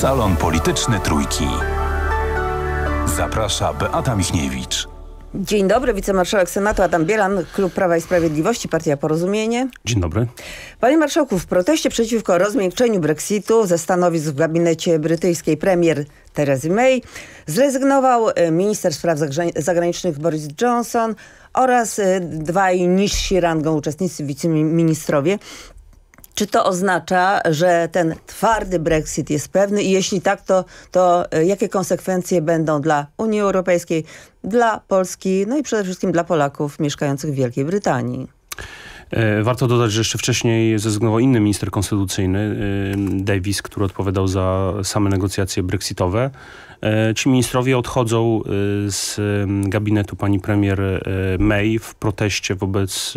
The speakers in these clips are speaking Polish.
Salon Polityczny Trójki. Zaprasza Beata Michniewicz. Dzień dobry, wicemarszałek Senatu Adam Bielan, Klub Prawa i Sprawiedliwości, Partia Porozumienie. Dzień dobry. Panie marszałku, w proteście przeciwko rozmiękczeniu Brexitu ze stanowisk w gabinecie brytyjskiej premier Theresa May zrezygnował e, minister spraw zagranicznych Boris Johnson oraz e, dwaj niżsi rangą uczestnicy wiceministrowie. Czy to oznacza, że ten twardy Brexit jest pewny i jeśli tak, to, to e, jakie konsekwencje będą dla Unii Europejskiej, dla Polski, no i przede wszystkim dla Polaków mieszkających w Wielkiej Brytanii? E, warto dodać, że jeszcze wcześniej zrezygnował inny minister konstytucyjny, e, Davis, który odpowiadał za same negocjacje brexitowe. E, ci ministrowie odchodzą e, z gabinetu pani premier e, May w proteście wobec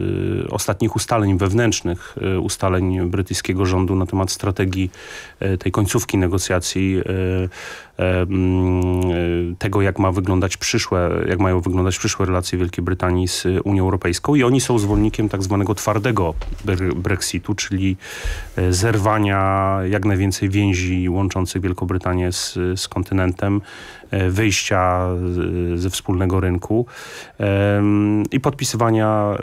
ostatnich ustaleń wewnętrznych, ustaleń brytyjskiego rządu na temat strategii tej końcówki negocjacji mm, tego, jak ma wyglądać przyszłe, jak mają wyglądać przyszłe relacje Wielkiej Brytanii z Unią Europejską i oni są zwolennikiem tak zwanego twardego Brexitu, czyli zerwania jak najwięcej więzi łączących Wielką Brytanię z, z kontynentem E, wyjścia ze wspólnego rynku i podpisywania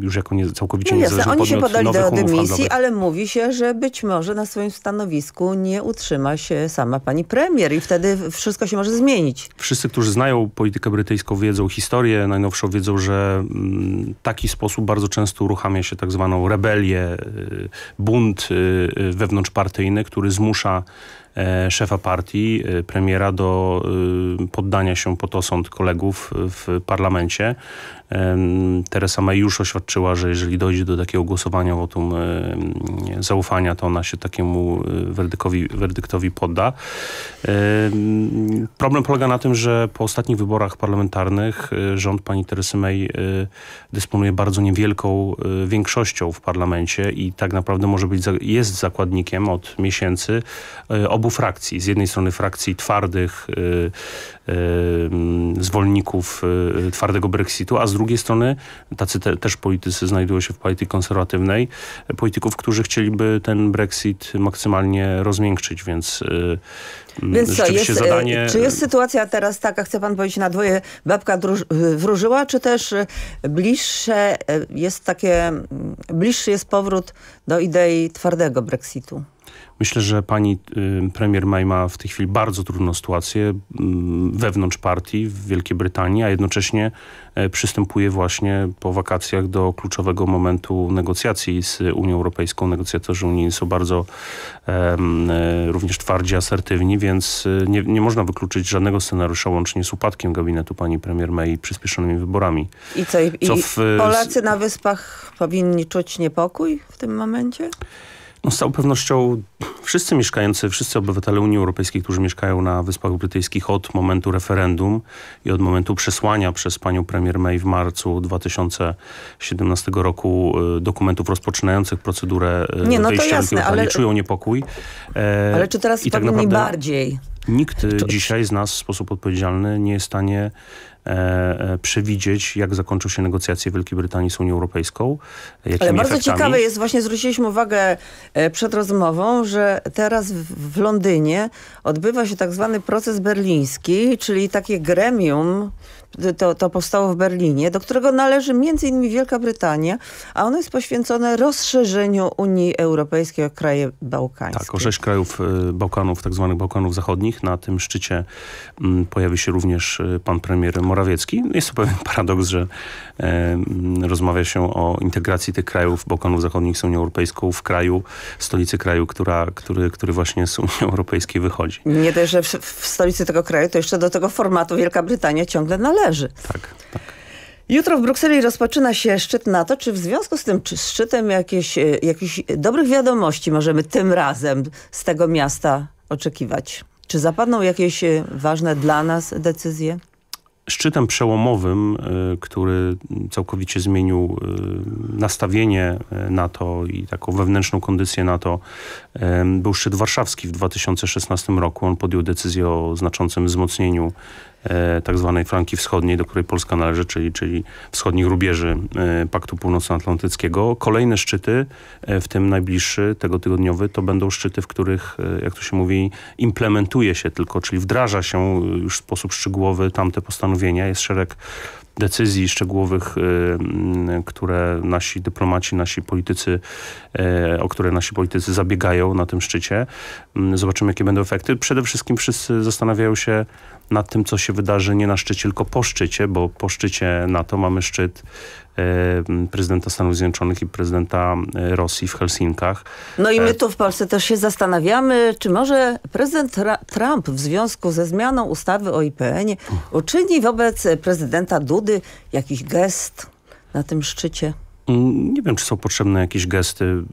już jako nie, całkowicie no niezależny Oni się podali do dymisji, ale mówi się, że być może na swoim stanowisku nie utrzyma się sama pani premier i wtedy wszystko się może zmienić. Wszyscy, którzy znają politykę brytyjską, wiedzą historię, najnowszą wiedzą, że mm, taki sposób bardzo często uruchamia się tak zwaną rebelię, y, bunt y, y, wewnątrzpartyjny, który zmusza E, szefa partii, e, premiera do e, poddania się pod osąd kolegów w parlamencie. Teresa May już oświadczyła, że jeżeli dojdzie do takiego głosowania wotum zaufania, to ona się takiemu werdyktowi, werdyktowi podda. Problem polega na tym, że po ostatnich wyborach parlamentarnych rząd pani Teresy May dysponuje bardzo niewielką większością w parlamencie i tak naprawdę może być, jest zakładnikiem od miesięcy obu obu frakcji. Z jednej strony frakcji twardych y, y, zwolenników y, twardego Brexitu, a z drugiej strony tacy te, też politycy znajdują się w polityce konserwatywnej, polityków, którzy chcieliby ten Brexit maksymalnie rozmiękczyć, więc y, więc co, jest, y, zadanie... czy jest sytuacja teraz taka, chce pan powiedzieć, na dwoje babka y, wróżyła, czy też bliższe jest takie, mm, bliższy jest powrót do idei twardego Brexitu? Myślę, że pani y, premier May ma w tej chwili bardzo trudną sytuację mm, wewnątrz partii w Wielkiej Brytanii, a jednocześnie e, przystępuje właśnie po wakacjach do kluczowego momentu negocjacji z Unią Europejską. Negocjatorzy Unii są bardzo um, również twardzi, asertywni, więc e, nie, nie można wykluczyć żadnego scenariusza łącznie z upadkiem gabinetu pani premier May i przyspieszonymi wyborami. I co? I, co w, Polacy na wyspach powinni czuć niepokój w tym momencie? No, z całą pewnością wszyscy mieszkający, wszyscy obywatele Unii Europejskiej, którzy mieszkają na Wyspach Brytyjskich od momentu referendum i od momentu przesłania przez panią premier May w marcu 2017 roku y, dokumentów rozpoczynających procedurę y, Nie, no wejścia to jasne, ale czują niepokój. E, ale czy teraz i tak naprawdę bardziej? Nikt y, to... dzisiaj z nas w sposób odpowiedzialny nie jest w stanie E, e, przewidzieć, jak zakończą się negocjacje Wielkiej Brytanii z Unią Europejską. Ale bardzo efektami. ciekawe jest, właśnie zwróciliśmy uwagę e, przed rozmową, że teraz w Londynie odbywa się tak zwany proces berliński, czyli takie gremium, to, to powstało w Berlinie, do którego należy m.in. Wielka Brytania, a ono jest poświęcone rozszerzeniu Unii Europejskiej o kraje bałkańskie. Tak, o sześć krajów y, Bałkanów, tak zwanych Bałkanów Zachodnich. Na tym szczycie mm, pojawi się również y, pan premier Morawiecki. No, jest to pewien paradoks, że rozmawia się o integracji tych krajów Bałkanów Zachodnich z Unią Europejską w kraju, stolicy kraju, która, który, który właśnie z Unii Europejskiej wychodzi. Nie dość, że w, w stolicy tego kraju, to jeszcze do tego formatu Wielka Brytania ciągle należy. Tak. tak. Jutro w Brukseli rozpoczyna się szczyt NATO. Czy w związku z tym, czy z szczytem jakieś, e, jakichś dobrych wiadomości możemy tym razem z tego miasta oczekiwać? Czy zapadną jakieś e, ważne dla nas decyzje? Szczytem przełomowym, e, który całkowicie zmienił nastawienie NATO i taką wewnętrzną kondycję NATO, był szczyt warszawski w 2016 roku. On podjął decyzję o znaczącym wzmocnieniu E, tak zwanej flanki wschodniej, do której Polska należy, czyli, czyli wschodnich rubieży e, Paktu Północnoatlantyckiego. Kolejne szczyty, e, w tym najbliższy, tego tygodniowy, to będą szczyty, w których, jak to się mówi, implementuje się tylko, czyli wdraża się już w sposób szczegółowy tamte postanowienia. Jest szereg decyzji szczegółowych, y, mm, które nasi dyplomaci, nasi politycy, y, o które nasi politycy zabiegają na tym szczycie. Mm, zobaczymy, jakie będą efekty. Przede wszystkim wszyscy zastanawiają się nad tym, co się wydarzy nie na szczycie, tylko po szczycie, bo po szczycie NATO mamy szczyt prezydenta Stanów Zjednoczonych i prezydenta e, Rosji w Helsinkach. No i my e, tu w Polsce też się zastanawiamy, czy może prezydent Trump w związku ze zmianą ustawy o IPN uczyni wobec prezydenta Dudy jakiś gest na tym szczycie? Mm, nie wiem, czy są potrzebne jakieś gesty. Mm,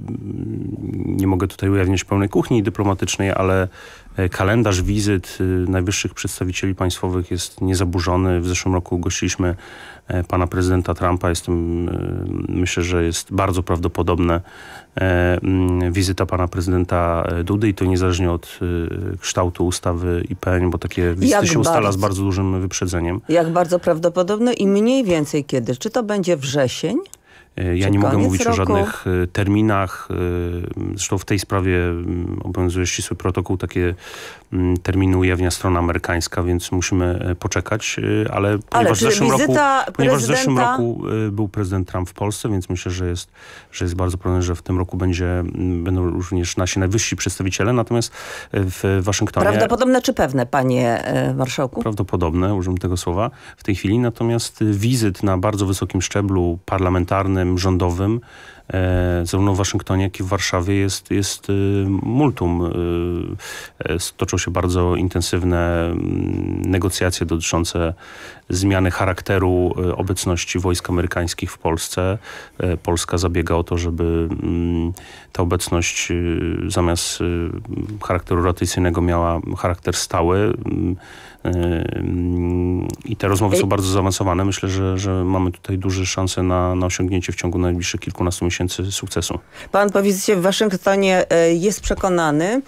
nie mogę tutaj ujawniać pełnej kuchni dyplomatycznej, ale E, kalendarz wizyt y, najwyższych przedstawicieli państwowych jest niezaburzony. W zeszłym roku gościliśmy e, pana prezydenta Trumpa. Jestem, e, myślę, że jest bardzo prawdopodobne mm, wizyta pana prezydenta Dudy i to niezależnie od kształtu ustawy IPN, bo takie wizyty Jak się bardzo, ustala z bardzo dużym wyprzedzeniem. Jak bardzo prawdopodobne i mniej więcej kiedy? Czy to będzie wrzesień? E, ja nie mogę mówić roku. o żadnych e, terminach. E, zresztą w tej sprawie mm, obowiązuje ścisły protokół. Takie mm, terminy ujawnia strona amerykańska, więc musimy poczekać. Ale ponieważ, Ale w, zeszłym roku, ponieważ w zeszłym roku był prezydent Trump w Polsce, więc myślę, że jest, że jest bardzo pewne, że w tym roku będzie, mm, będą również nasi najwyżsi przedstawiciele. Natomiast w Waszyngtonie... Prawdopodobne czy pewne, panie marszałku? Prawdopodobne, użyłem tego słowa w tej chwili. Natomiast wizyt na bardzo wysokim szczeblu parlamentarnym rządowym, e, zarówno w Waszyngtonie, jak i w Warszawie jest, jest y, multum. Y, e, Stoczą się bardzo intensywne mm, negocjacje dotyczące zmiany charakteru y, obecności wojsk amerykańskich w Polsce. E, Polska zabiega o to, żeby mm, ta obecność zamiast charakteru rotacyjnego miała charakter stały. Mm, i te rozmowy są y- bardzo zaawansowane. Myślę, że, że mamy tutaj duże szanse na, na osiągnięcie w ciągu najbliższych kilkunastu miesięcy sukcesu. Pan po wizycie w Waszyngtonie y, jest przekonany,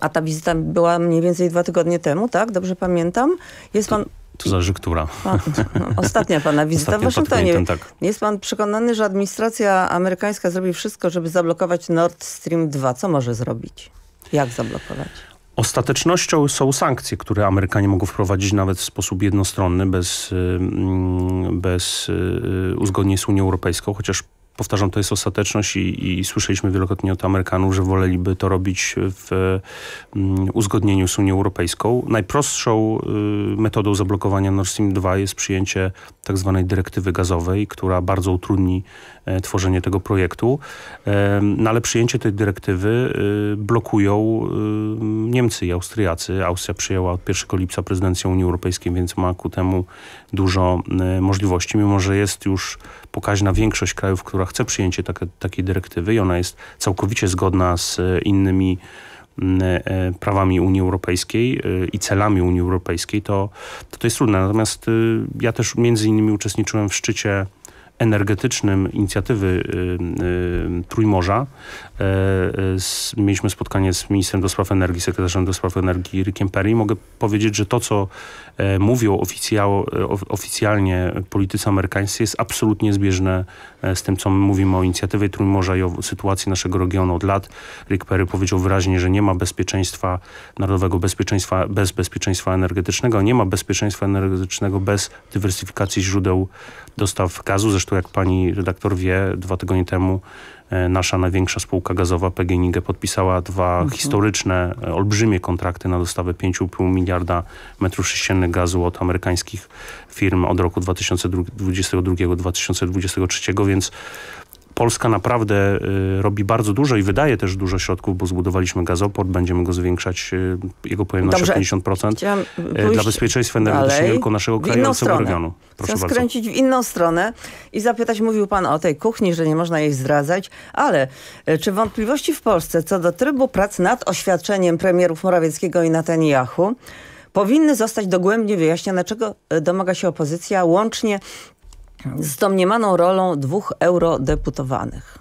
a ta wizyta była mniej więcej dwa tygodnie temu, tak? Dobrze pamiętam. Jest pan... To zależy, która. No, ostatnia pana wizyta ostatnia w Waszyngtonie. Tak. Jest pan przekonany, że administracja amerykańska zrobi wszystko, żeby zablokować Nord Stream 2. Co może zrobić? Jak zablokować? Ostatecznością są sankcje, które Amerykanie mogą wprowadzić nawet w sposób jednostronny, bez, bez y, uzgodnień z Unią Europejską, chociaż powtarzam, to jest ostateczność i, i, słyszeliśmy wielokrotnie od Amerykanów, że woleliby to robić w mm, uzgodnieniu z Unią Europejską. Najprostszą y, metodą zablokowania Nord Stream 2 jest przyjęcie tak zwanej dyrektywy gazowej, która bardzo utrudni e, tworzenie tego projektu. E, no ale przyjęcie tej dyrektywy y, blokują y, Niemcy i Austriacy. Austria przyjęła od 1 lipca prezydencję Unii Europejskiej, więc ma ku temu dużo możliwości, mimo że jest już pokaźna większość krajów, która chce przyjęcie takiej dyrektywy i ona jest całkowicie zgodna z e, innymi mm, e, e, prawami Unii Europejskiej i celami Unii Europejskiej, to to, to jest trudne. Natomiast y, ja też między innymi uczestniczyłem w szczycie energetycznym inicjatywy y, y, Trójmorza. Mieliśmy spotkanie z ministrem do spraw energii, sekretarzem do spraw energii Rickiem Perry. Mogę powiedzieć, że to, co mówią oficjalnie politycy amerykańscy jest absolutnie zbieżne E, z tym, co mówimy o inicjatywie Trójmorza i o sytuacji naszego regionu od lat. Rick Perry powiedział wyraźnie, że nie ma bezpieczeństwa narodowego bezpieczeństwa bez bezpieczeństwa energetycznego, nie ma bezpieczeństwa energetycznego bez dywersyfikacji źródeł dostaw gazu. Zresztą jak pani redaktor wie, dwa tygodnie temu E, nasza największa spółka gazowa PGNiG podpisała dwa mhm. historyczne, e, olbrzymie kontrakty na dostawę 5,5 miliarda metrów sześciennych gazu od amerykańskich firm od roku 2022-2023, więc Polska naprawdę y, robi bardzo dużo i wydaje też dużo środków, bo zbudowaliśmy gazoport, będziemy go zwiększać, y, jego pojemność Dobrze. o 50% y, dla bezpieczeństwa energetycznego nie tylko naszego kraju, ale całego regionu. Proszę Chcę bardzo. skręcić w inną stronę i zapytać, mówił pan o tej kuchni, że nie można jej zdradzać, ale czy wątpliwości w Polsce co do trybu prac nad oświadczeniem premierów Morawieckiego i Netanyahu powinny zostać dogłębnie wyjaśnione, czego domaga się opozycja, łącznie z domniemaną rolą dwóch eurodeputowanych.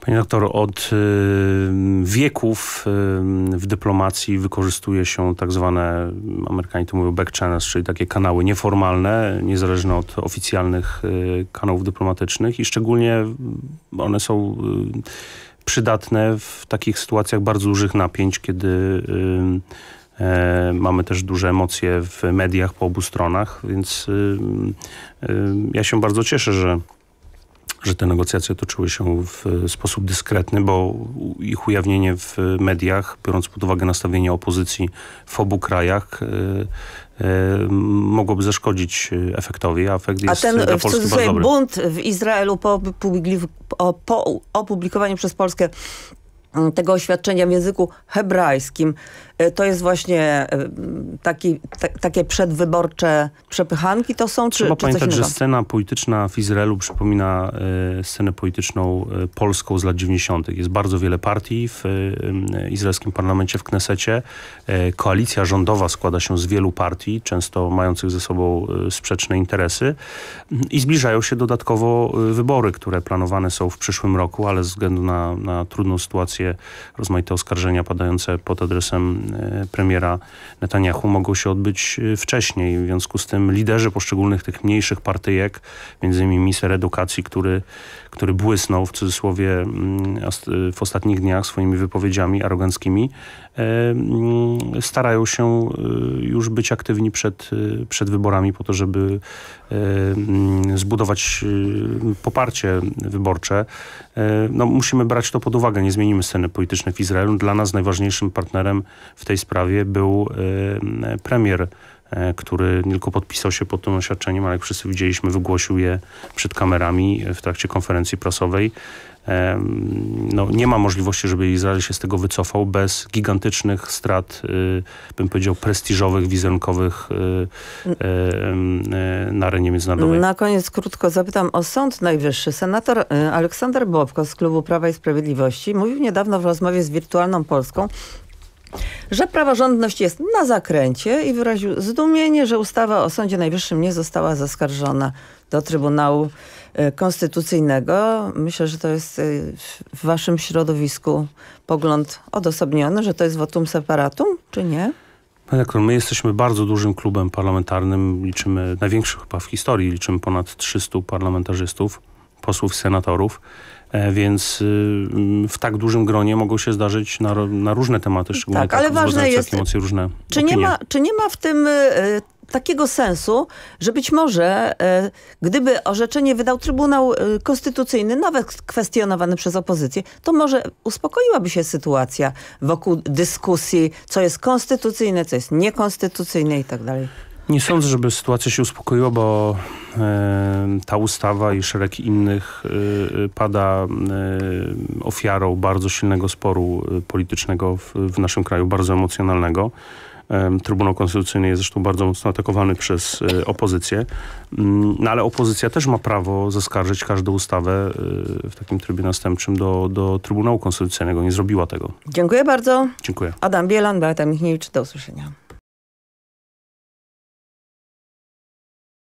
Panie doktor, od y, wieków y, w dyplomacji wykorzystuje się tak zwane, Amerykanie to mówią back channels, czyli takie kanały nieformalne, niezależne od oficjalnych y, kanałów dyplomatycznych i szczególnie one są przydatne w takich sytuacjach bardzo dużych napięć, kiedy E, mamy też duże emocje w mediach po obu stronach, więc y, y, ja się bardzo cieszę, że że te negocjacje toczyły się w sposób dyskretny, bo ich ujawnienie w mediach, biorąc pod uwagę nastawienie opozycji w obu krajach, y, mogłoby zaszkodzić efektowi, a efekt a ten, dla Polski bunt w Izraelu po, po opublikowaniu przez Polskę mm, tego oświadczenia w języku hebrajskim E, to jest właśnie e, taki, takie przedwyborcze przepychanki to są? Czy, Trzeba czy że scena polityczna w Izraelu przypomina e, scenę polityczną polską z lat 90. Jest bardzo wiele partii w izraelskim parlamencie, w Knesecie. Koalicja rządowa składa się z wielu partii, często mających ze sobą sprzeczne interesy mm, i zbliżają się dodatkowo wybory, które planowane są w przyszłym roku, ale ze względu na, na trudną sytuację, rozmaite oskarżenia padające pod adresem E, premiera Netanyahu mogą się odbyć e, wcześniej. W związku z tym liderzy poszczególnych tych mniejszych partyjek, między innymi minister edukacji, który, który błysnął w cudzysłowie mm, w ostatnich dniach swoimi wypowiedziami aroganckimi, starają się y, już być aktywni przed, y, przed wyborami po to, żeby zbudować y, poparcie wyborcze. No, musimy brać to pod uwagę, nie zmienimy sceny politycznej w Izraelu. Dla nas najważniejszym partnerem w tej sprawie był premier E, który nie tylko podpisał się pod tym oświadczeniem, ale jak wszyscy widzieliśmy, wygłosił je przed kamerami e, w trakcie konferencji prasowej. E, no, nie ma możliwości, żeby Izrael się z tego wycofał bez gigantycznych strat, bym powiedział, prestiżowych, wizerunkowych na arenie międzynarodowej. Na koniec krótko zapytam o Sąd Najwyższy. Senator Aleksander Bobko z Klubu Prawa i Sprawiedliwości mówił niedawno w rozmowie z Wirtualną Polską, że praworządność jest na zakręcie i wyraził zdumienie, że ustawa o Sądzie Najwyższym nie została zaskarżona do Trybunału e, Konstytucyjnego. Myślę, że to jest e, w waszym środowisku pogląd odosobniony, że to jest votum separatum, czy nie? Panie my jesteśmy bardzo dużym klubem parlamentarnym, liczymy, największych chyba w historii, liczymy ponad 300 parlamentarzystów, posłów, senatorów. E, więc y, w tak dużym gronie mogą się zdarzyć na, na różne tematy, tak, szczególnie tak, tak ale ważne jest, emocje różne czy nie, ma, czy nie ma w tym y, takiego sensu, że być może y, gdyby orzeczenie wydał Trybunał Konstytucyjny, nawet kwestionowany przez opozycję, to może uspokoiłaby się sytuacja wokół dyskusji, co jest konstytucyjne, co jest niekonstytucyjne i tak dalej. Nie sądzę, żeby sytuacja się uspokoiła, bo e, ta ustawa i szereg innych e, e, pada ofiarą bardzo silnego sporu politycznego w, w naszym kraju, bardzo emocjonalnego. Trybunał Konstytucyjny jest zresztą bardzo mocno atakowany przez opozycję. Mm, no ale opozycja też ma prawo zaskarżyć każdą ustawę w takim trybie następczym do, do Trybunału Konstytucyjnego. Nie zrobiła tego. Dziękuję bardzo. Dziękuję. Adam Bielan, Beata Michniewicz. Do usłyszenia.